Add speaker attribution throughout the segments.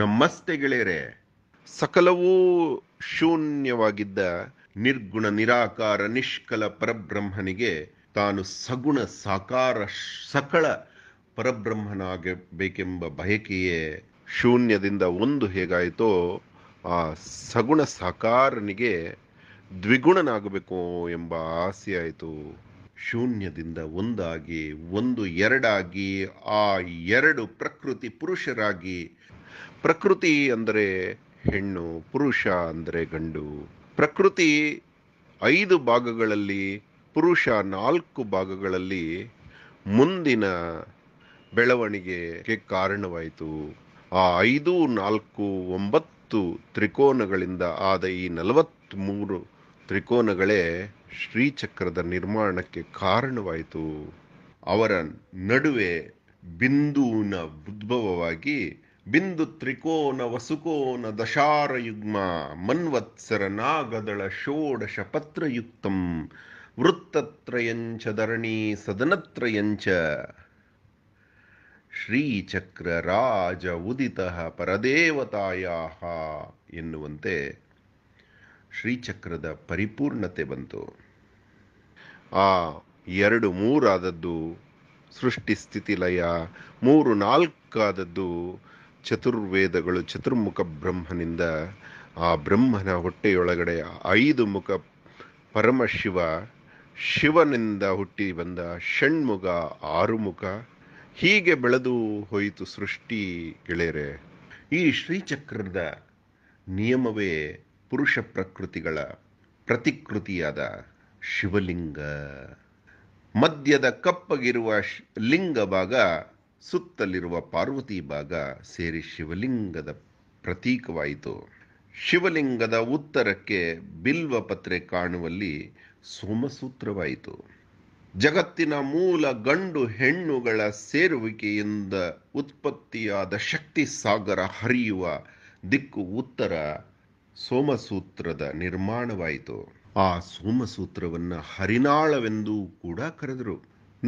Speaker 1: ನಮಸ್ತೆ ಗೆಳೆಯರೆ ಸಕಲವೂ ಶೂನ್ಯವಾಗಿದ್ದ ನಿರ್ಗುಣ ನಿರಾಕಾರ ನಿಷ್ಕಲ ಪರಬ್ರಹ್ಮನಿಗೆ ತಾನು ಸಗುಣ ಸಾಕಾರ ಸಕಳ ಪರಬ್ರಹ್ಮನಾಗಬೇಕೆಂಬ ಬಯಕೆಯೇ ಶೂನ್ಯದಿಂದ ಒಂದು ಹೇಗಾಯಿತೋ ಆ ಸಗುಣ ಸಾಕಾರನಿಗೆ ದ್ವಿಗುಣನಾಗಬೇಕು ಎಂಬ ಆಸೆಯಾಯಿತು ಶೂನ್ಯದಿಂದ ಒಂದಾಗಿ ಒಂದು ಎರಡಾಗಿ ಆ ಎರಡು ಪ್ರಕೃತಿ ಪುರುಷರಾಗಿ ಪ್ರಕೃತಿ ಅಂದರೆ ಹೆಣ್ಣು ಪುರುಷ ಅಂದರೆ ಗಂಡು ಪ್ರಕೃತಿ ಐದು ಭಾಗಗಳಲ್ಲಿ ಪುರುಷ ನಾಲ್ಕು ಭಾಗಗಳಲ್ಲಿ ಮುಂದಿನ ಬೆಳವಣಿಗೆಗೆ ಕಾರಣವಾಯಿತು ಆ ಐದು ನಾಲ್ಕು ಒಂಬತ್ತು ತ್ರಿಕೋನಗಳಿಂದ ಆದ ಈ ನಲವತ್ತ್ಮೂರು ತ್ರಿಕೋನಗಳೇ ಶ್ರೀಚಕ್ರದ ನಿರ್ಮಾಣಕ್ಕೆ ಕಾರಣವಾಯಿತು ಅವರ ನಡುವೆ ಬಿಂದುವಿನ ಉದ್ಭವವಾಗಿ ಬಿಂದು ತ್ರಿಕೋನ ವಸುಕೋನ ದಶಾರಯುಗ್ಮ ಮನ್ವತ್ಸರ ನಾಗದಳ ಷೋಡಶ ಪತ್ರಯುಕ್ತಂ ವೃತ್ತತ್ರಯಂಚ ಧರಣಿ ಸದನತ್ರಯಂಚ ಶ್ರೀಚಕ್ರ ರಾಜ ಉದಿತ ಪರದೇವತಾಯ ಎನ್ನುವಂತೆ ಶ್ರೀಚಕ್ರದ ಪರಿಪೂರ್ಣತೆ ಬಂತು ಆ ಎರಡು ಮೂರಾದದ್ದು ಸೃಷ್ಟಿ ಸ್ಥಿತಿ ಲಯ ಮೂರು ನಾಲ್ಕಾದದ್ದು ಚತುರ್ವೇದಗಳು ಚತುರ್ಮುಖ ಬ್ರಹ್ಮನಿಂದ ಆ ಬ್ರಹ್ಮನ ಹೊಟ್ಟೆಯೊಳಗಡೆ ಐದು ಮುಖ ಪರಮಶಿವ ಶಿವನಿಂದ ಹುಟ್ಟಿ ಬಂದ ಷಣ್ಮುಖ ಆರು ಮುಖ ಹೀಗೆ ಬೆಳೆದು ಹೋಯಿತು ಸೃಷ್ಟಿ ಗೆಳೆಯರೆ ಈ ಶ್ರೀಚಕ್ರದ ನಿಯಮವೇ ಪುರುಷ ಪ್ರಕೃತಿಗಳ ಪ್ರತಿಕೃತಿಯಾದ ಶಿವಲಿಂಗ ಮದ್ಯದ ಕಪ್ಪಗಿರುವ ಲಿಂಗ ಭಾಗ ಸುತ್ತಲಿರುವ ಪಾರ್ವತಿ ಭಾಗ ಸೇರಿ ಶಿವಲಿಂಗದ ಪ್ರತೀಕವಾಯಿತು ಶಿವಲಿಂಗದ ಉತ್ತರಕ್ಕೆ ಬಿಲ್ವ ಪತ್ರೆ ಕಾಣುವಲ್ಲಿ ಸೋಮಸೂತ್ರವಾಯಿತು ಜಗತ್ತಿನ ಮೂಲ ಗಂಡು ಹೆಣ್ಣುಗಳ ಸೇರುವಿಕೆಯಿಂದ ಉತ್ಪತ್ತಿಯಾದ ಶಕ್ತಿ ಸಾಗರ ಹರಿಯುವ ದಿಕ್ಕು ಉತ್ತರ ಸೋಮಸೂತ್ರದ ನಿರ್ಮಾಣವಾಯಿತು ಆ ಸೋಮಸೂತ್ರವನ್ನು ಹರಿನಾಳವೆಂದೂ ಕೂಡ ಕರೆದರು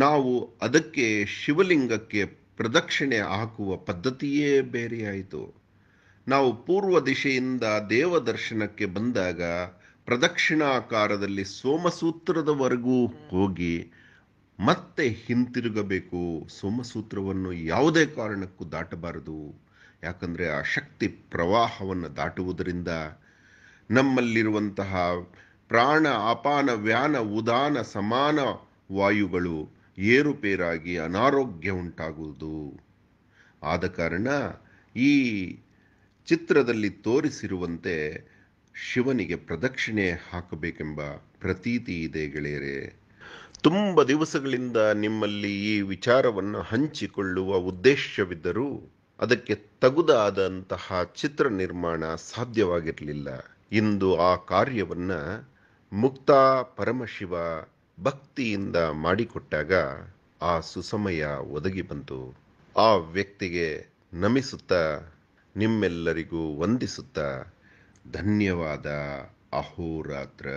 Speaker 1: ನಾವು ಅದಕ್ಕೆ ಶಿವಲಿಂಗಕ್ಕೆ ಪ್ರದಕ್ಷಿಣೆ ಹಾಕುವ ಪದ್ಧತಿಯೇ ಬೇರೆಯಾಯಿತು ನಾವು ಪೂರ್ವ ದಿಶೆಯಿಂದ ದೇವ ದರ್ಶನಕ್ಕೆ ಬಂದಾಗ ಪ್ರದಕ್ಷಿಣಾಕಾರದಲ್ಲಿ ಸೋಮಸೂತ್ರದವರೆಗೂ ಹೋಗಿ ಮತ್ತೆ ಹಿಂತಿರುಗಬೇಕು ಸೋಮಸೂತ್ರವನ್ನು ಯಾವುದೇ ಕಾರಣಕ್ಕೂ ದಾಟಬಾರದು ಯಾಕಂದರೆ ಆ ಶಕ್ತಿ ಪ್ರವಾಹವನ್ನು ದಾಟುವುದರಿಂದ ನಮ್ಮಲ್ಲಿರುವಂತಹ ಪ್ರಾಣ ಅಪಾನ ವ್ಯಾನ ಉದಾನ ಸಮಾನ ವಾಯುಗಳು ಏರುಪೇರಾಗಿ ಅನಾರೋಗ್ಯ ಉಂಟಾಗುವುದು ಆದ ಕಾರಣ ಈ ಚಿತ್ರದಲ್ಲಿ ತೋರಿಸಿರುವಂತೆ ಶಿವನಿಗೆ ಪ್ರದಕ್ಷಿಣೆ ಹಾಕಬೇಕೆಂಬ ಪ್ರತೀತಿ ಇದೆ ಗೆಳೆಯರೆ ತುಂಬ ದಿವಸಗಳಿಂದ ನಿಮ್ಮಲ್ಲಿ ಈ ವಿಚಾರವನ್ನು ಹಂಚಿಕೊಳ್ಳುವ ಉದ್ದೇಶವಿದ್ದರೂ ಅದಕ್ಕೆ ತಗುದಾದಂತಹ ಚಿತ್ರ ನಿರ್ಮಾಣ ಸಾಧ್ಯವಾಗಿರಲಿಲ್ಲ ಇಂದು ಆ ಕಾರ್ಯವನ್ನು ಮುಕ್ತ ಪರಮಶಿವ ಭಕ್ತಿಯಿಂದ ಮಾಡಿಕೊಟ್ಟಾಗ ಆ ಸುಸಮಯ ಒದಗಿ ಬಂತು ಆ ವ್ಯಕ್ತಿಗೆ ನಮಿಸುತ್ತ ನಿಮ್ಮೆಲ್ಲರಿಗೂ ವಂದಿಸುತ್ತಾ ಧನ್ಯವಾದ ಅಹೋರಾತ್ರ